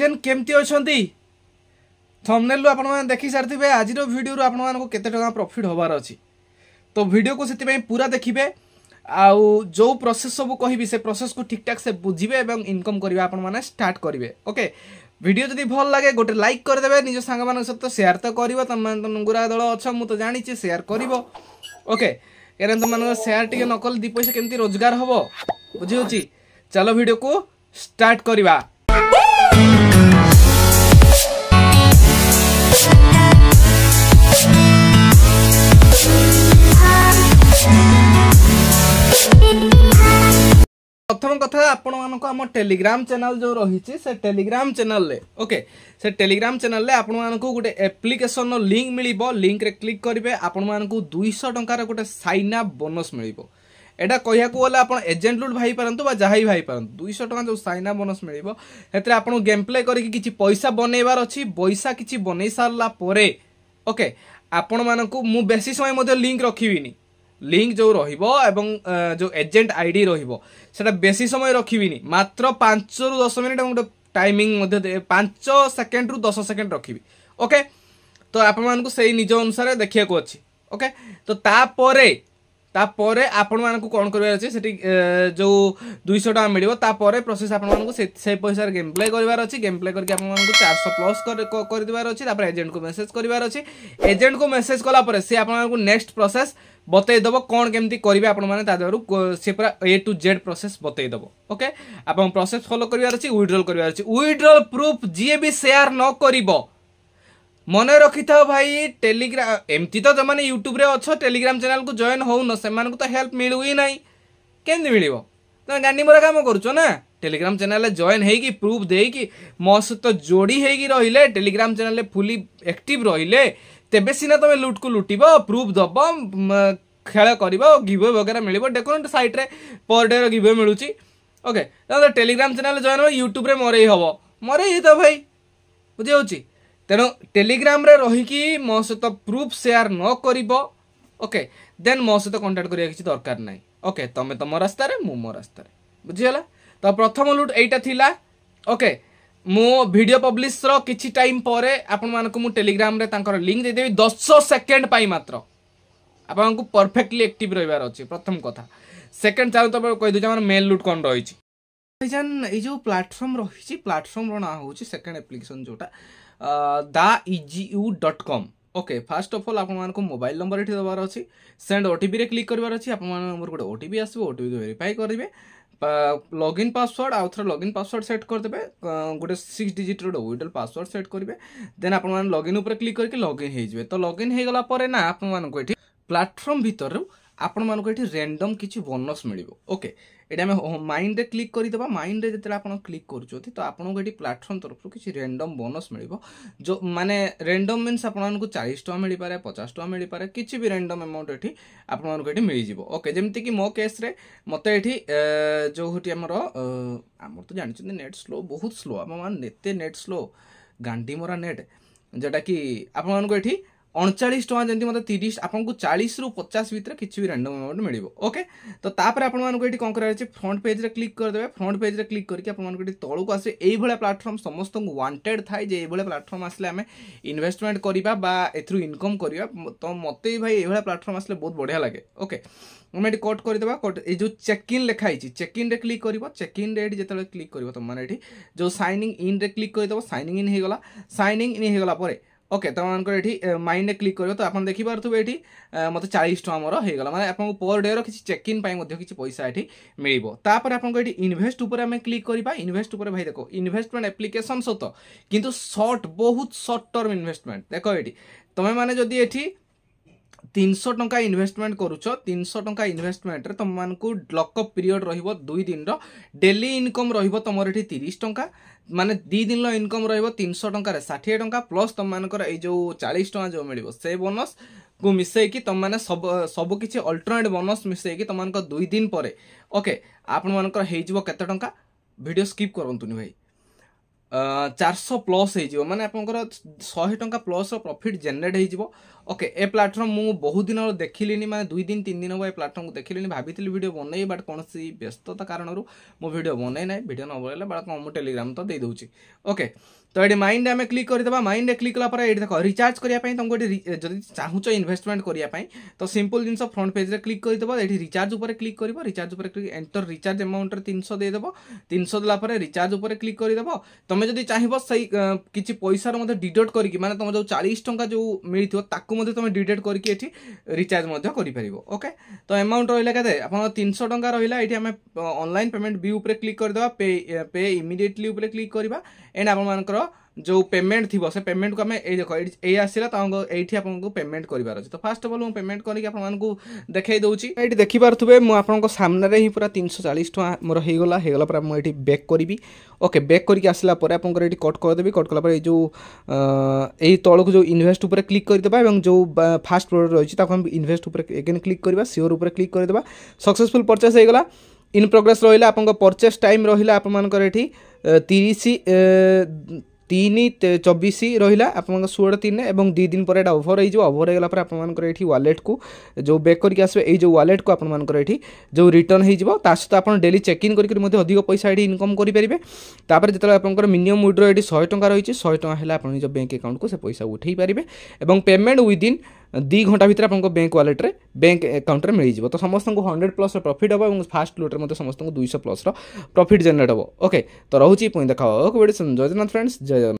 ଜେନ୍ କେମିତି ଅଛନ୍ତି ଥମ୍ନେଲ୍ରୁ ଆପଣମାନେ ଦେଖିସାରିଥିବେ ଆଜିର ଭିଡ଼ିଓରୁ ଆପଣମାନଙ୍କୁ କେତେ ଟଙ୍କା ପ୍ରଫିଟ୍ ହେବାର ଅଛି ତ ଭିଡ଼ିଓକୁ ସେଥିପାଇଁ ପୁରା ଦେଖିବେ ଆଉ ଯେଉଁ ପ୍ରୋସେସ୍ ସବୁ କହିବି ସେ ପ୍ରସେସ୍କୁ ଠିକ୍ଠାକ୍ ସେ ବୁଝିବେ ଏବଂ ଇନକମ୍ କରିବେ ଆପଣମାନେ ଷ୍ଟାର୍ଟ କରିବେ ଓକେ ଭିଡ଼ିଓ ଯଦି ଭଲ ଲାଗେ ଗୋଟେ ଲାଇକ୍ କରିଦେବେ ନିଜ ସାଙ୍ଗମାନଙ୍କ ସହିତ ସେୟାର୍ ତ କରିବ তুমি তো নুঙ্গুরা ଦଳ ଅଛ ମୁଁ ତ ଜାଣିଛି ସେୟାର୍ କରିବ ଓକେ কেন তোমার ସେୟାର୍ ଟିକେ ନକଲେ ଦୁଇ ପଇସା କେମିତି ରୋଜଗାର ହେବ বুঝি হচ্ছে চাল ভিডিও কু স্টার্ট ଆପଣମାନଙ୍କୁ ଆମ ଟେଲିଗ୍ରାମ ଚ୍ୟାନେଲ ଯେଉଁ ରହିଛି ସେ ଟେଲିଗ୍ରାମ ଚ୍ୟାନେଲରେ ଓକେ ସେ ଟେଲିଗ୍ରାମ ଚ୍ୟାନେଲରେ ଆପଣମାନଙ୍କୁ ଗୋଟେ ଆପ୍ଲିକେସନର ଲିଙ୍କ ମିଳିବ ଲିଙ୍କରେ କ୍ଲିକ୍ କରିବେ ଆପଣମାନଙ୍କୁ ଦୁଇଶହ ଟଙ୍କାର ଗୋଟେ ସାଇନ୍ ଅପ୍ ବୋନସ୍ ମିଳିବ এটা কহিয়াকু গলে আপনার এজেন্ট লুট ভাই পারন্তু বা যাহাই ভাই পারন্তু দুইশহ টাকা যে সাইনা বোনস মিলিব সেতরে আপনার গেম প্লে করিকি কিছু পয়সা বনাইবার অছি পয়সা কিছু বনাই সারলা পরে ওকে আপন মানুষ মু বেশি সময় মধ্যে লিঙ্ক রখিবিনি লিঙ্ক ଯେଉଁ ରହିବ ଏବଂ ଯେଉଁ ଏଜେଣ୍ଟ ଆଇ ଡି ରହିବ ସେଇଟା ବେଶୀ ସମୟ ରଖିବିନି ମାତ୍ର ପାଞ୍ଚରୁ ଦଶ ମିନିଟ୍ ଏବଂ ଗୋଟେ ଟାଇମିଂ ମଧ୍ୟ ପାଞ୍ଚ ସେକେଣ୍ଡରୁ ଦଶ ସେକେଣ୍ଡ ରଖିବି ଓକେ ତ ଆପଣମାନଙ୍କୁ ସେଇ ନିଜ ଅନୁସାରେ ଦେଖିବାକୁ ଅଛି ଓକେ ତ ତାପରେ ତାପରେ ଆପଣମାନଙ୍କୁ କ'ଣ କରିବାର ଅଛି ସେଠି ଯେଉଁ ଦୁଇଶହ ଟଙ୍କା ମିଳିବ ତାପରେ ପ୍ରୋସେସ୍ ଆପଣମାନଙ୍କୁ ସେ ପଇସାରେ ଗେମ୍ ପ୍ଲେ କରିବାର ଅଛି ଗେମ୍ ପ୍ଲେ କରିକି ଆପଣମାନଙ୍କୁ ଚାରିଶହ ପ୍ଲସ୍ କରିଦେବାର ଅଛି ତାପରେ ଏଜେଣ୍ଟକୁ ମେସେଜ କରିବାର ଅଛି ଏଜେଣ୍ଟକୁ ମେସେଜ କଲା ପରେ ସେ ଆପଣମାନଙ୍କୁ ନେକ୍ସଟ ପ୍ରୋସେସ୍ ବତେଇଦେବ କ'ଣ କେମିତି କରିବେ ଆପଣମାନେ ତା ଦେହରୁ ସେ ପୁରା ଏ ଟୁ ଜେଡ୍ ପ୍ରୋସେସ୍ ବତେଇଦେବ ଓକେ ଆପଣ ପ୍ରୋସେସ୍ ଫଲୋ କରିବାର ଅଛି ୱିଡ୍ରଲ୍ କରିବାର ଅଛି ୱିଡ୍ରଲ୍ ପ୍ରୁଫ୍ ଯିଏ ବି ସେୟାର ନ କରିବ মনে রখিথাও ভাই টেলিগ্রাম এমতি তো যে ইউট্যুব্রে অছ টেলিগ্রাম চ্যানেলকে জয়েন হউন সে হেল্প মিলু হি না কেমি মিলব তুমি গান্ডি মরা কাম করছ না টেলিগ্রাম চ্যানেলে জয়েন হয়েকি প্রুফ দেইকি মো সহ যোড়ি হয়েকি রহলে টেলিগ্রাম চ্যানেলে ফুলি একটিভ রহলে তেবে সিনা তুমি লুটকু লুটিব প্রুফ দব খেল করব গিভে বগেরা মিলব ডেকোরেন্ট সাইট্রে পর ডের গিভে মিলুচি ওকে টেলিগ্রাম চ্যানেলে জয়েন হব ইউট্যুব্রে মরেই হব মরেই তো ভাই বুঝি হচ্ছে ତେଣୁ ଟେଲିଗ୍ରାମରେ ରହିକି ମୋ ସହିତ ପ୍ରୁଫ୍ ସେୟାର ନ କରିବ ଓକେ ଦେନ୍ ମୋ ସହିତ କଣ୍ଟାକ୍ଟ କରିବା କିଛି ଦରକାର ନାହିଁ ଓକେ ତମେ ତମ ରାସ୍ତାରେ ମୁଁ ମୋ ରାସ୍ତାରେ ବୁଝିଗଲା ତ ପ୍ରଥମ ଲୁଟ୍ ଏଇଟା ଥିଲା ଓକେ ମୁଁ ଭିଡ଼ିଓ ପବ୍ଲିଶର କିଛି ଟାଇମ୍ ପରେ ଆପଣମାନଙ୍କୁ ମୁଁ ଟେଲିଗ୍ରାମରେ ତାଙ୍କର ଲିଙ୍କ୍ ଦେଇଦେବି ଦଶ ସେକେଣ୍ଡ ପାଇଁ ମାତ୍ର ଆପଣଙ୍କୁ ପରଫେକ୍ଟଲି ଆକ୍ଟିଭ୍ ରହିବାର ଅଛି ପ୍ରଥମ କଥା ସେକେଣ୍ଡ ଚାଲୁ ତମେ କହିଦେଉଛି ଆମର ମେଲ୍ ଲୁଟ୍ କ'ଣ ରହିଛି ଭାଇଜାନ ଏଇ ଯେଉଁ ପ୍ଲାଟଫର୍ମ ରହିଛି ପ୍ଲାଟଫର୍ମର ନାଁ ହେଉଛି ସେକେଣ୍ଡ ଆପ୍ଲିକେସନ୍ ଯେଉଁଟା the easy U dot com okay first of all ଆପଣମାନଙ୍କୁ ମୋବାଇଲ ନମ୍ବର ଏଠି ଦେବାର ଅଛି ସେଣ୍ଡ ଓଟିପିରେ କ୍ଲିକ୍ କରିବାର ଅଛି ଆପଣମାନଙ୍କ ନମ୍ବର ଗୋଟେ ଓଟିପି ଆସିବ ଓଟିପିକୁ ଭେରିଫାଇ କରିବେ ଲଗ୍ଇନ୍ ପାସୱାର୍ଡ଼ ଆଉ ଥରେ ଲଗ୍ଇନ୍ ପାସୱାର୍ଡ଼ ସେଟ୍ କରିଦେବେ ଗୋଟେ ସିକ୍ସ ଡିଜିଟ୍ର ଗୋଟେ ୱିଡଲ୍ ପାସୱାର୍ଡ଼ ସେଟ୍ କରିବେ ଦେନ୍ ଆପଣମାନେ ଲଗ୍ଇନ୍ ଉପରେ କ୍ଲିକ୍ କରିକି ଲଗ୍ଇନ୍ ହେଇଯିବେ ତ ଲଗ୍ଇନ୍ ହେଇଗଲା ପରେ ନା ଆପଣମାନଙ୍କୁ ଏଠି ପ୍ଲାଟଫର୍ମ ଭିତରୁ ଆପଣମାନଙ୍କୁ ଏଠି ରେଣ୍ଡମ୍ କିଛି ବୋନସ୍ ମିଳିବ ଓକେ ଏଇଟା ଆମେ ମାଇଣ୍ଡରେ କ୍ଲିକ୍ କରିଦେବା ମାଇଣ୍ଡରେ ଯେତେବେଳେ ଆପଣ କ୍ଲିକ୍ କରୁଛନ୍ତି ତ ଆପଣଙ୍କୁ ଏଠି ପ୍ଲାଟଫର୍ମ ତରଫରୁ କିଛି ରେଣ୍ଡମ୍ ବୋନସ୍ ମିଳିବ ଯେଉଁ ମାନେ ରେଣ୍ଡମ୍ ମିନ୍ସ ଆପଣମାନଙ୍କୁ ଚାଳିଶ ଟଙ୍କା ମିଳିପାରେ ପଚାଶ ଟଙ୍କା ମିଳିପାରେ କିଛି ବି ରେଣ୍ଡମ୍ ଆମାଉଣ୍ଟ ଏଠି ଆପଣମାନଙ୍କୁ ଏଠି ମିଳିଯିବ ଓକେ ଯେମିତିକି ମୋ କେସ୍ରେ ମୋତେ ଏଠି ଯେଉଁଠି ଆମର ଆମର ତ ଜାଣିଛନ୍ତି ନେଟ୍ ସ୍ଲୋ ବହୁତ ସ୍ଲୋ ଆମ ଏତେ ନେଟ୍ ସ୍ଲୋ ଗାଣ୍ଡି ମରା ନେଟ୍ ଯେଉଁଟାକି ଆପଣମାନଙ୍କୁ ଏଠି ଅଣଚାଳିଶ ଟଙ୍କା ଯେମିତି ମୋତେ ତିରିଶ ଆପଣଙ୍କୁ ଚାଳିଶରୁ ପଚାଶ ଭିତରେ କିଛି ବି ରାଣ୍ଡମ୍ ଆମାଉଣ୍ଟ ମିଳିବ ଓକେ ତ ତାପରେ ଆପଣମାନଙ୍କୁ ଏଠି କ'ଣ କରାଯାଇଛି ଫ୍ରଣ୍ଟ ପେଜ୍ରେ କ୍ଲିକ୍ କରିଦେବେ ଫ୍ରଣ୍ଟ ପେଜ୍ରେ କ୍ଲିକ୍ କରିକି ଆପଣମାନଙ୍କୁ ଏଠି ତଳକୁ ଆସିବେ ଏଇଭଳିଆ ପ୍ଲାଟଫର୍ମ ସମସ୍ତଙ୍କୁ ୱାଣ୍ଟେଡ଼ ଥାଏ ଯେ ଏଇଭଳିଆ ପ୍ଲାଟଫର୍ମ ଆସିଲେ ଆମେ ଇନଭେଷ୍ଟମେଣ୍ଟ କରିବା ବା ଏଥିରୁ ଇନକମ୍ କରିବା ତ ମୋତେ ଭାଇ ଏଇଭଳିଆ ପ୍ଲାଟଫର୍ମ ଆସିଲେ ବହୁତ ବଢ଼ିଆ ଲାଗେ ଓକେ ଆମେ ଏଠି କଟ୍ କରିଦେବା କଟ୍ ଏଇ ଯେଉଁ ଚେକ୍ ଇନ୍ ଲେଖା ହେଇଛି ଚେକ୍ ଇନ୍ରେ କ୍ଲିକ୍ କରିବ ଚେକ୍ ଇନ୍ରେ ଏଠି ଯେତେବେଳେ କ୍ଲିକ୍ କରିବ ତୁମମାନେ ଏଠି ଯେଉଁ ସାଇନିଂ ଇନ୍ରେ କ୍ଲିକ୍ କରିଦେବ ସାଇନିଂ ଇନ୍ ହେଇଗଲା ସାଇନିଂ ଇନ୍ ହେଇଗଲା ପରେ ଓକେ ତମମାନଙ୍କର ଏଠି ମାଇଣ୍ଡରେ କ୍ଲିକ୍ କରିବ ତ ଆପଣ ଦେଖିପାରୁଥିବେ ଏଠି ମୋତେ ଚାଳିଶ ଟଙ୍କା ମୋର ହେଇଗଲା ମାନେ ଆପଣଙ୍କୁ ପର୍ ଡେର କିଛି ଚେକ୍ ଇନ୍ ପାଇଁ ମଧ୍ୟ କିଛି ପଇସା ଏଠି ମିଳିବ ତାପରେ ଆପଣଙ୍କୁ ଏଠି ଇନଭେଷ୍ଟ ଉପରେ ଆମେ କ୍ଲିକ୍ କରିବା ଇନଭେଷ୍ଟ ଉପରେ ଭାଇ ଦେଖ ଇନଭେଷ୍ଟମେଣ୍ଟ ଆପ୍ଲିକେସନ୍ ସତ କିନ୍ତୁ ସର୍ଟ ବହୁତ ସର୍ଟ ଟର୍ମ ଇନଭେଷ୍ଟମେଣ୍ଟ ଦେଖ ଏଠି ତୁମେମାନେ ଯଦି ଏଠି তিনশো টঙ্কা ইনভেস্টমেন্ট করুছ তিনশো টঙ্কা ইনভেস্টমেন্টরে তোমাকে লকঅপ পিরিয়ড রহব দুই দিনর ডেলি ইনকম রহব তোমার এটি তিরিশ টঙ্কা মানে দুই দিনর ইনকম রহব তিনশো টঙ্কার ষাঠিয়ে টঙ্কা প্লস তোমার এই যে চাশ টঙ্কা যে মিলব সে বোনস কু মিশাইকি তোমাকে সব সবুকিছি অল্টরনেট বোনস মিশাইকি তোমার দুই দিন পরে ওকে আপনার হয়ে যাব কত টঙ্কা ভিডিও স্কিপ করতুনি ভাই ଚାରିଶହ ପ୍ଲସ୍ ହେଇଯିବ ମାନେ ଆପଣଙ୍କର ଶହେ ଟଙ୍କା ପ୍ଲସ୍ର ପ୍ରଫିଟ୍ ଜେନେରେଟ୍ ହେଇଯିବ ଓକେ ଏ ପ୍ଲାଟଫର୍ମ ମୁଁ ବହୁତ ଦିନର ଦେଖିଲିନି ମାନେ ଦୁଇ ଦିନ ତିନି ଦିନ ହେବ ଏ ପ୍ଲାଟଫର୍ମକୁ ଦେଖିଲିନି ଭାବିଥିଲି ଭିଡ଼ିଓ ବନେଇ ବଟ୍ କୌଣସି ବ୍ୟସ୍ତତା କାରଣରୁ ମୁଁ ଭିଡ଼ିଓ ବନେଇ ନାହିଁ ଭିଡ଼ିଓ ନ ବନେଇଲେ ବଟ୍ କ'ଣ ମୁଁ ଟେଲିଗ୍ରାମ୍ ତ ଦେଇଦେଉଛି ଓକେ তো এটি মাইন্ড আমি ক্লিক করিদেবা মাইন্ডে ক্লিক কলা পরে এটি দেখ রিচার্জ করা তুমি এটি যদি চাহুছ ইনভেস্টমেন্ট করা তো সিম্পল জিনিস ফ্রন্ট পেজে ক্লিক করিদেব এটি রিচার্জ উপরে ক্লিক করব রিচার্জ উপরে ক্লিক এন্টর রিচার্জ এমাউন্টরে তিনশো দিয়েদেব তিনশো দেলা পরে রিচার্জ উপরে ক্লিক করিদেব তুমি যদি চাহিব সেই কিছু পয়সার মধ্যে ডিডক্ট করিকি মানে তোমার যে চাশ টঙ্কা যে মিলিথিব তাকে মধ্যে তুমি ডিডক্ট করিকি এটি রিচার্জ মধ্যে করিপারিব ওকে তো এমাউন্ট রহিলা কেতে আপনার তিনশো টঙ্কা রহিলা এটি আমি অনলাইন পেমেন্ট বি উপরে ক্লিক করিদেবা পে পে ইমিডিয়েটলি উপরে ক্লিক করা এন্ড আপনার जो पेमेंट थी से पेमेंट को आम ये आसला ये आपको पेमेंट करार अच्छे तो फास्ट अफ अल्ल मुझे पेमेंट करके आपको देखे दूसरी ये देखिपे मुझे सामने ही पूरा तीन सौ चालीस टाँह मोर होगा होगा पर मुझे बेक करी ओके बेक करके आसला आपको कट करदे कट कला जो यही तौक जो इनभेस्ट उपर क्लिक करदे और जो फास्ट प्रोडक्ट रही है इनभेस्ट उपर एगेन क्लिक करवा सियोर उपर क्लिक करदे सक्सेसफुल परचेज होगा इन प्रोग्रेस रहा आप परचेज टाइम रहा आप तीस তিন চবিশ রহিলা আপনার ষোহল তিন এবং দুই দিন পরে এটা ওভর হয়ে যাব ওভর হয়ে গেলা পরে আপনার এটি ওয়ালেট কু যে বেক করি আসবে এই যে ওয়ালেট কু আপনার এটি যে রিটর্ন হয়ে যাব তা সহ আপনার ডেলি চেক ইন করি অধিক পয়সা এটি ইনকম করে তাপরে যেত আপনার মিনিমম উইড্র এটি শহে টাকা রয়েছে শহে টাকা হলে আপনার নিজ ব্যাঙ্ক আকাউন্টকে সে পয়সা উঠাই পারে এবং পেমেন্ট উইদিন ଦୁଇ ଘଣ୍ଟା ଭିତରେ ଆପଣଙ୍କ ବ୍ୟାଙ୍କ ୱାଲେଟ୍ରେ ବ୍ୟାଙ୍କ ଆକାଉଣ୍ଟରେ ମିଳିଯିବ ତ ସମସ୍ତଙ୍କୁ ହଣ୍ଡ୍ରେଡ଼ ପ୍ଲସ୍ର ପ୍ରଫିଟ୍ ହେବ ଏବଂ ଫାଷ୍ଟ ଲୁଟ୍ରେ ମଧ୍ୟ ସମସ୍ତଙ୍କୁ ଦୁଇଶହ ପ୍ଲସ୍ର ପ୍ରଫିଟ୍ ଜେନେରେଟ୍ ହେବ ଓକେ ତ ରହୁଛି ପୁଣି ଦେଖା ହେବ କୋଭିଡ଼ ଜୟ ଜଗନ୍ନାଥ ଫ୍ରେଣ୍ଡସ୍ ଜୟ ଜଗନ୍ନାଥ